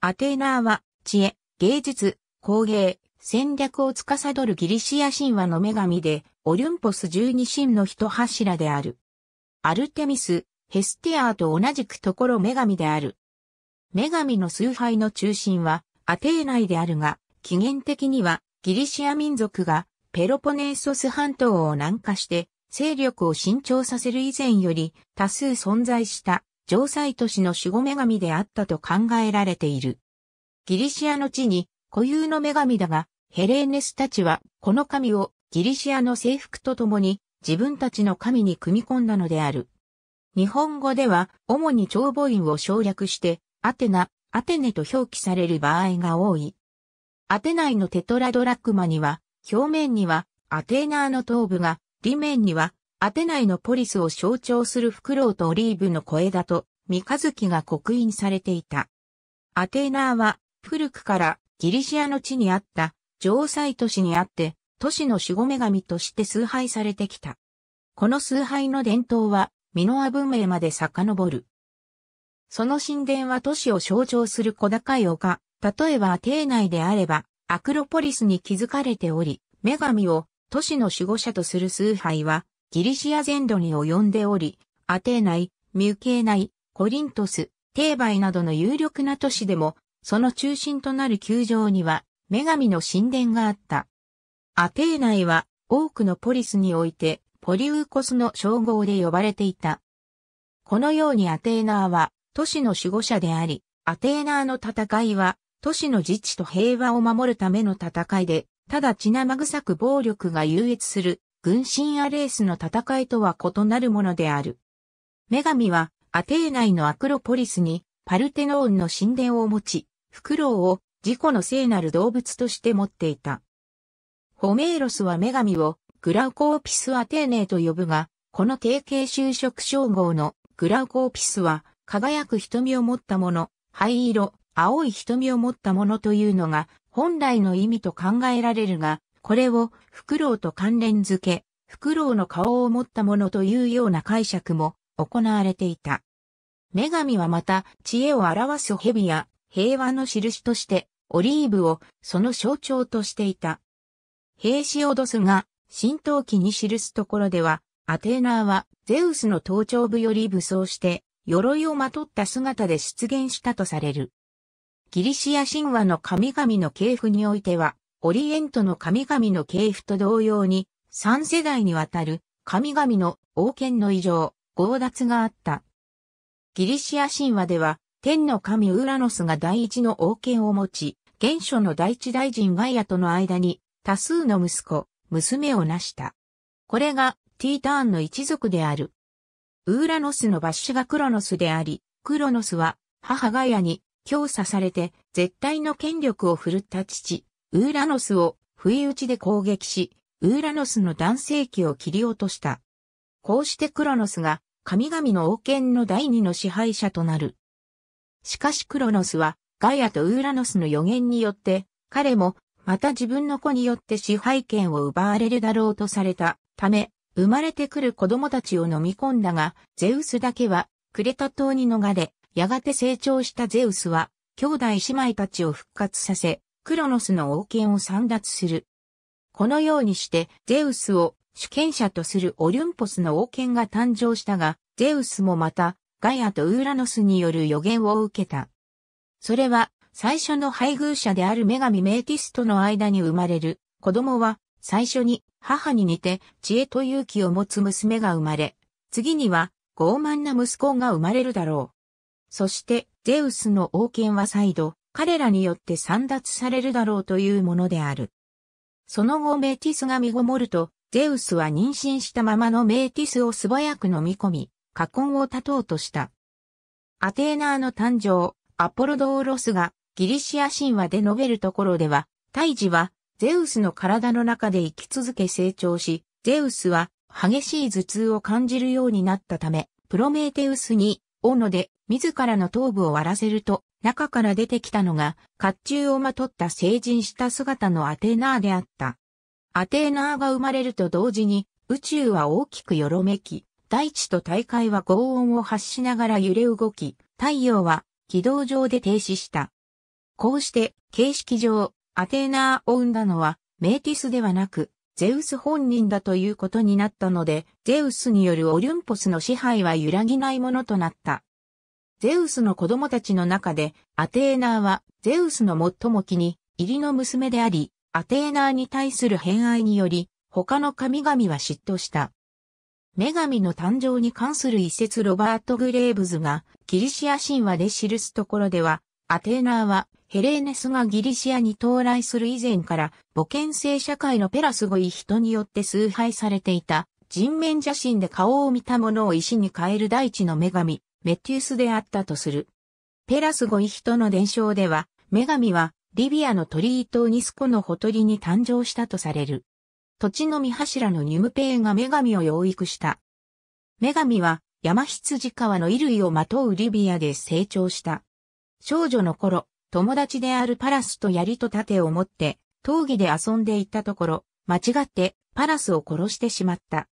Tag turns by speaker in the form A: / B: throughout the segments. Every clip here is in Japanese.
A: アテーナーは、知恵、芸術、工芸、戦略を司るギリシア神話の女神で、オリュンポス十二神の一柱である。アルテミス、ヘスティアーと同じくところ女神である。女神の崇拝の中心は、アテーナイであるが、起源的には、ギリシア民族が、ペロポネーソス半島を南下して、勢力を伸長させる以前より多数存在した城塞都市の守護女神であったと考えられている。ギリシアの地に固有の女神だが、ヘレーネスたちはこの神をギリシアの征服とともに自分たちの神に組み込んだのである。日本語では主に長母院を省略してアテナ、アテネと表記される場合が多い。アテナイのテトラドラクマには表面にはアテーナーの頭部が、裏面にはアテナイのポリスを象徴するフクロウとオリーブの小枝と三日月が刻印されていた。アテナーは古くからギリシアの地にあった城塞都市にあって都市の守護女神として崇拝されてきた。この崇拝の伝統はミノア文明まで遡る。その神殿は都市を象徴する小高い丘、例えばアテー内であればアクロポリスに築かれており、女神を都市の守護者とする崇拝はギリシア全土に及んでおり、アテーナイ、ミュケーナイ、コリントス、テーバイなどの有力な都市でも、その中心となる球場には、女神の神殿があった。アテーナイは、多くのポリスにおいて、ポリウーコスの称号で呼ばれていた。このようにアテーナーは、都市の守護者であり、アテーナーの戦いは、都市の自治と平和を守るための戦いで、ただ血生臭く暴力が優越する軍神アレースの戦いとは異なるものである。女神は、アテー内のアクロポリスに、パルテノーンの神殿を持ち、フクロウを自己の聖なる動物として持っていた。ホメーロスは女神をグラウコーピスアテーネと呼ぶが、この定型就職称号のグラウコーピスは輝く瞳を持ったもの、灰色、青い瞳を持ったものというのが本来の意味と考えられるが、これを、フクロウと関連付け、フクロウの顔を持ったものというような解釈も行われていた。女神はまた、知恵を表す蛇や平和の印として、オリーブをその象徴としていた。兵士オドスが神闘記に記すところでは、アテーナーはゼウスの頭頂部より武装して、鎧をまとった姿で出現したとされる。ギリシア神話の神々の系譜においては、オリエントの神々の系譜と同様に、3世代にわたる神々の王権の異常、強奪があった。ギリシア神話では、天の神ウーラノスが第一の王権を持ち、現初の第一大臣ガイアとの間に、多数の息子、娘を成した。これが、ティーターンの一族である。ウーラノスの抜歯がクロノスであり、クロノスは、母ガイアに、強さされて、絶対の権力を振るった父、ウーラノスを不意打ちで攻撃し、ウーラノスの男性器を切り落とした。こうしてクロノスが神々の王権の第二の支配者となる。しかしクロノスはガイアとウーラノスの予言によって彼もまた自分の子によって支配権を奪われるだろうとされたため生まれてくる子供たちを飲み込んだがゼウスだけはクレタ島に逃れやがて成長したゼウスは兄弟姉妹たちを復活させクロノスの王権を散奪する。このようにしてゼウスを主権者とするオリュンポスの王権が誕生したが、ゼウスもまたガイアとウーラノスによる予言を受けた。それは最初の配偶者である女神メーティスとの間に生まれる子供は最初に母に似て知恵と勇気を持つ娘が生まれ、次には傲慢な息子が生まれるだろう。そしてゼウスの王権は再度彼らによって散奪されるだろうというものである。その後メティスが身ごもると、ゼウスは妊娠したままのメーティスを素早く飲み込み、禍根を断とうとした。アテーナーの誕生、アポロドーロスがギリシア神話で述べるところでは、胎児はゼウスの体の中で生き続け成長し、ゼウスは激しい頭痛を感じるようになったため、プロメーテウスに、斧で自らの頭部を割らせると、中から出てきたのが、甲冑をまとった成人した姿のアテーナーであった。アテーナーが生まれると同時に、宇宙は大きくよろめき、大地と大海は轟音を発しながら揺れ動き、太陽は軌道上で停止した。こうして、形式上、アテーナーを生んだのは、メーティスではなく、ゼウス本人だということになったので、ゼウスによるオリュンポスの支配は揺らぎないものとなった。ゼウスの子供たちの中で、アテーナーは、ゼウスの最も気に入りの娘であり、アテーナーに対する偏愛により、他の神々は嫉妬した。女神の誕生に関する一説ロバート・グレーブズが、ギリシア神話で記すところでは、アテーナーは、ヘレーネスがギリシアに到来する以前から、母権制社会のペラスゴイ人によって崇拝されていた、人面邪神で顔を見た者を石に変える大地の女神、メティウスであったとする。ペラスゴイ人の伝承では、女神はリビアの鳥居島ニスコのほとりに誕生したとされる。土地の見柱のニュムペイが女神を養育した。女神は山羊川の衣類をまとうリビアで成長した。少女の頃、友達であるパラスと槍と盾を持って、闘技で遊んでいたところ、間違ってパラスを殺してしまった。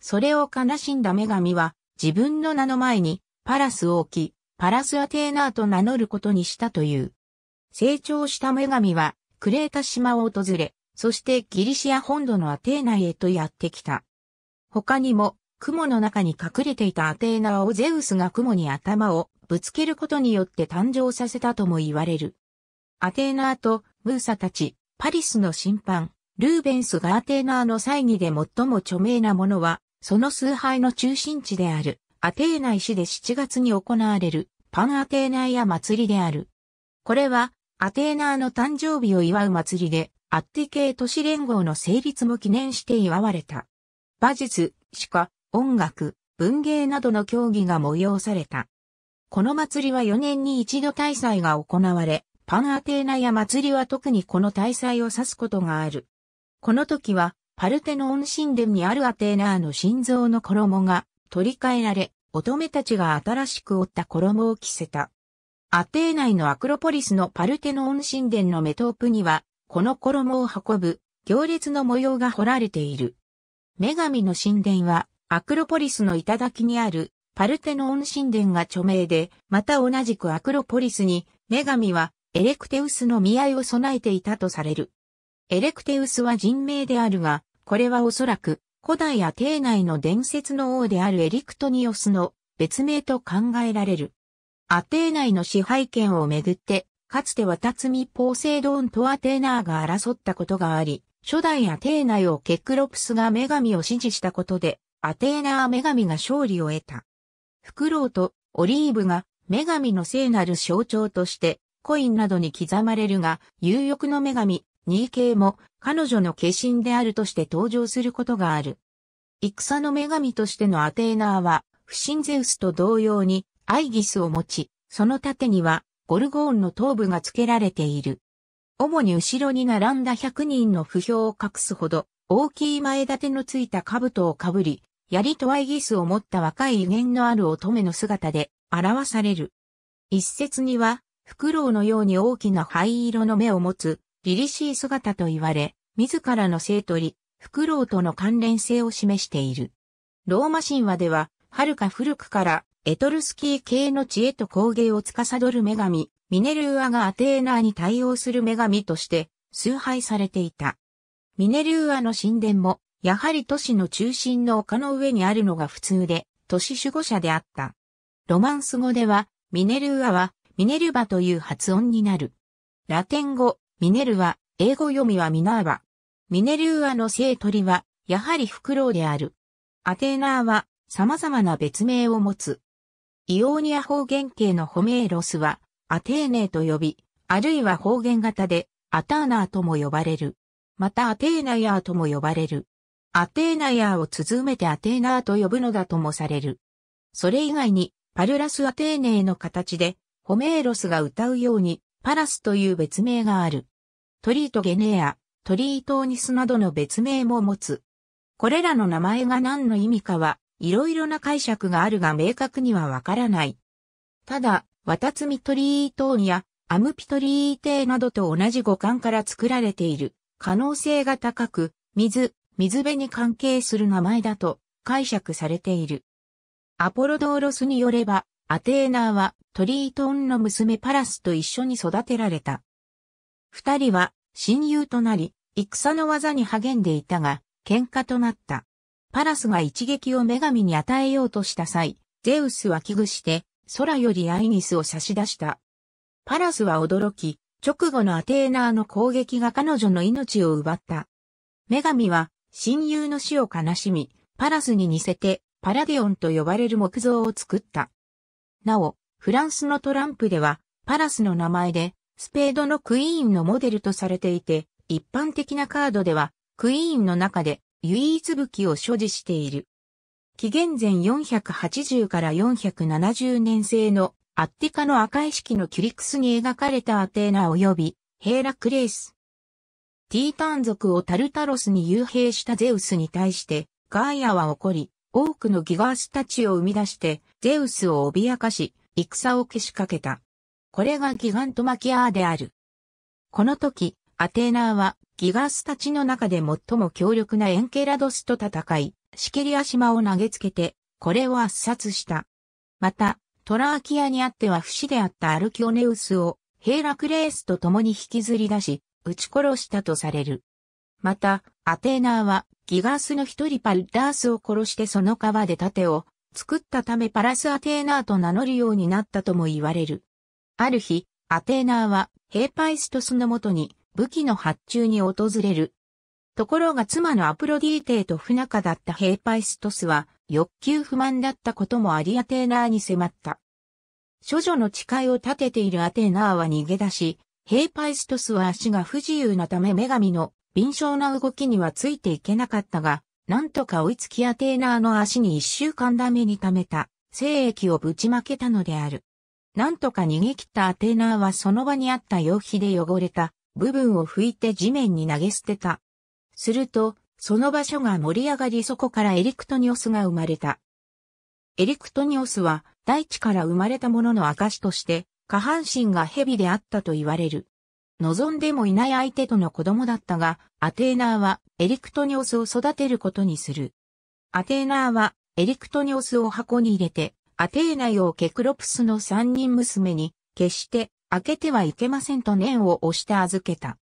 A: それを悲しんだ女神は、自分の名の前にパラスを置き、パラスアテーナーと名乗ることにしたという。成長した女神は、クレータ島を訪れ、そしてギリシア本土のアテーナへとやってきた。他にも、雲の中に隠れていたアテーナをゼウスが雲に頭をぶつけることによって誕生させたとも言われる。アテーナーとムーサたち、パリスの審判、ルーベンスがアテーナーの祭儀で最も著名なものは、その崇拝の中心地である、アテーナ市で7月に行われるパンアテーナイア祭りである。これはアテーナーの誕生日を祝う祭りで、アッティ系都市連合の成立も記念して祝われた。馬術、歯科、音楽、文芸などの競技が催された。この祭りは4年に一度大祭が行われ、パンアテーナや祭りは特にこの大祭を指すことがある。この時は、パルテノン神殿にあるアテーナーの心臓の衣が取り替えられ、乙女たちが新しく織った衣を着せた。アテー内のアクロポリスのパルテノン神殿のメトープには、この衣を運ぶ行列の模様が彫られている。女神の神殿は、アクロポリスの頂にあるパルテノン神殿が著名で、また同じくアクロポリスに、女神はエレクテウスの見合いを備えていたとされる。エレクテウスは人名であるが、これはおそらく古代アテー内の伝説の王であるエリクトニオスの別名と考えられる。アテー内の支配権をめぐって、かつてはタツミポーセイドーンとアテーナーが争ったことがあり、初代アテーナイをケクロプスが女神を支持したことで、アテーナー女神が勝利を得た。フクロウとオリーブが女神の聖なる象徴としてコインなどに刻まれるが、有力の女神ニーケイも彼女の化身であるとして登場することがある。戦の女神としてのアテーナーは、不審ゼウスと同様にアイギスを持ち、その盾にはゴルゴーンの頭部が付けられている。主に後ろに並んだ100人の不評を隠すほど、大きい前盾のついた兜をかぶり、槍とアイギスを持った若い威厳のある乙女の姿で表される。一説には、フクロウのように大きな灰色の目を持つ凛々しい姿と言われ、自らの生取り、フクロウとの関連性を示している。ローマ神話では、遥か古くからエトルスキー系の知恵と工芸を司る女神、ミネルーアがアテーナーに対応する女神として崇拝されていた。ミネルーアの神殿も、やはり都市の中心の丘の上にあるのが普通で、都市守護者であった。ロマンス語では、ミネルーアは、ミネルバという発音になる。ラテン語、ミネルは、英語読みはミナーバ。ミネルーアの聖鳥は、やはりフクロウである。アテーナーは、様々な別名を持つ。イオーニア方言系のホメーロスは、アテーネーと呼び、あるいは方言型で、アターナーとも呼ばれる。またアテーナヤーとも呼ばれる。アテーナヤーを綴めてアテーナーと呼ぶのだともされる。それ以外に、パルラスアテーネーの形で、ホメーロスが歌うように、パラスという別名がある。トリートゲネア、トリートーニスなどの別名も持つ。これらの名前が何の意味かは、いろいろな解釈があるが明確にはわからない。ただ、ワタツミトリートーンやアムピトリーテーなどと同じ五感から作られている可能性が高く、水、水辺に関係する名前だと解釈されている。アポロドーロスによれば、アテーナーはトリートーンの娘パラスと一緒に育てられた。二人は親友となり、戦の技に励んでいたが、喧嘩となった。パラスが一撃を女神に与えようとした際、ゼウスは危惧して、空よりアイニスを差し出した。パラスは驚き、直後のアテーナーの攻撃が彼女の命を奪った。女神は、親友の死を悲しみ、パラスに似せて、パラデオンと呼ばれる木像を作った。なお、フランスのトランプでは、パラスの名前で、スペードのクイーンのモデルとされていて、一般的なカードでは、クイーンの中で唯一武器を所持している。紀元前480から470年製のアッティカの赤い式のキュリクスに描かれたアテーナ及びヘーラクレース。ティータン族をタルタロスに幽閉したゼウスに対してガイアは怒り、多くのギガースたちを生み出してゼウスを脅かし、戦をけしかけた。これがギガントマキアーである。この時、アテーナーはギガスたちの中で最も強力なエンケラドスと戦い、シケリア島を投げつけて、これを圧殺した。また、トラーキアにあっては不死であったアルキオネウスを、ヘイラクレースと共に引きずり出し、撃ち殺したとされる。また、アテーナーは、ギガースの一人パルダースを殺してその川で盾を作ったためパラスアテーナーと名乗るようになったとも言われる。ある日、アテーナーはヘーパイストスのもとに武器の発注に訪れる。ところが妻のアプロディーテと不仲だったヘーパイストスは欲求不満だったこともありアテーナーに迫った。処女の誓いを立てているアテーナーは逃げ出し、ヘーパイストスは足が不自由なため女神の敏捷な動きにはついていけなかったが、なんとか追いつきアテーナーの足に一週間ダメに溜めた、精液をぶちまけたのである。なんとか逃げ切ったアテナーはその場にあった容器で汚れた部分を拭いて地面に投げ捨てた。すると、その場所が盛り上がりそこからエリクトニオスが生まれた。エリクトニオスは大地から生まれたものの証として下半身が蛇であったと言われる。望んでもいない相手との子供だったが、アテーナーはエリクトニオスを育てることにする。アテーナーはエリクトニオスを箱に入れてアテーナよケクロプスの三人娘に、決して開けてはいけませんと念を押して預けた。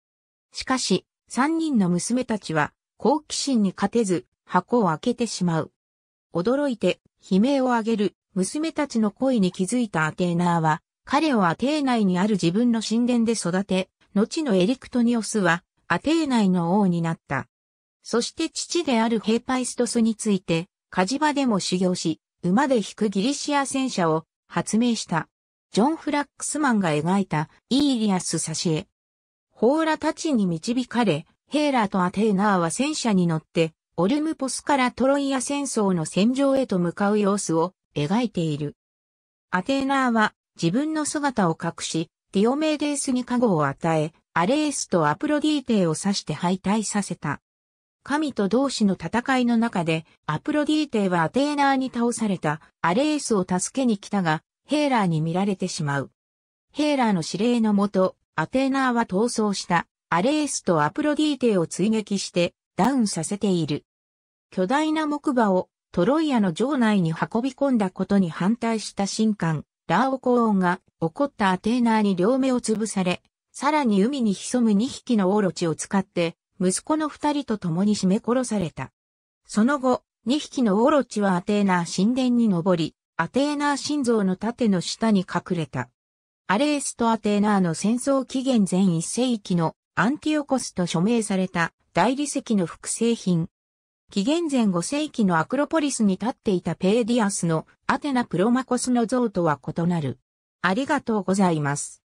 A: しかし、三人の娘たちは、好奇心に勝てず、箱を開けてしまう。驚いて、悲鳴を上げる、娘たちの恋に気づいたアテーナーは、彼をアテーナイにある自分の神殿で育て、後のエリクトニオスは、アテーナイの王になった。そして父であるヘイパイストスについて、カジバでも修行し、馬で引くギリシア戦車を発明した。ジョン・フラックスマンが描いたイーリアス・サシエ。ホーラたちに導かれ、ヘーラーとアテーナーは戦車に乗って、オルムポスからトロイア戦争の戦場へと向かう様子を描いている。アテーナーは自分の姿を隠し、ディオメーデースに加護を与え、アレースとアプロディーテを指して敗退させた。神と同士の戦いの中で、アプロディーテはアテーナーに倒されたアレースを助けに来たが、ヘーラーに見られてしまう。ヘーラーの指令のもと、アテーナーは逃走したアレースとアプロディーテを追撃してダウンさせている。巨大な木馬をトロイアの城内に運び込んだことに反対した神官、ラーオコーンが怒ったアテーナーに両目を潰され、さらに海に潜む2匹のオロチを使って息子の二人と共に絞め殺された。その後、二匹のオロチはアテーナー神殿に登り、アテーナー神像の盾の下に隠れた。アレースとアテーナーの戦争期限前一世紀のアンティオコスと署名された大理石の複製品。紀元前5世紀のアクロポリスに立っていたペーディアスのアテナプロマコスの像とは異なる。ありがとうございます。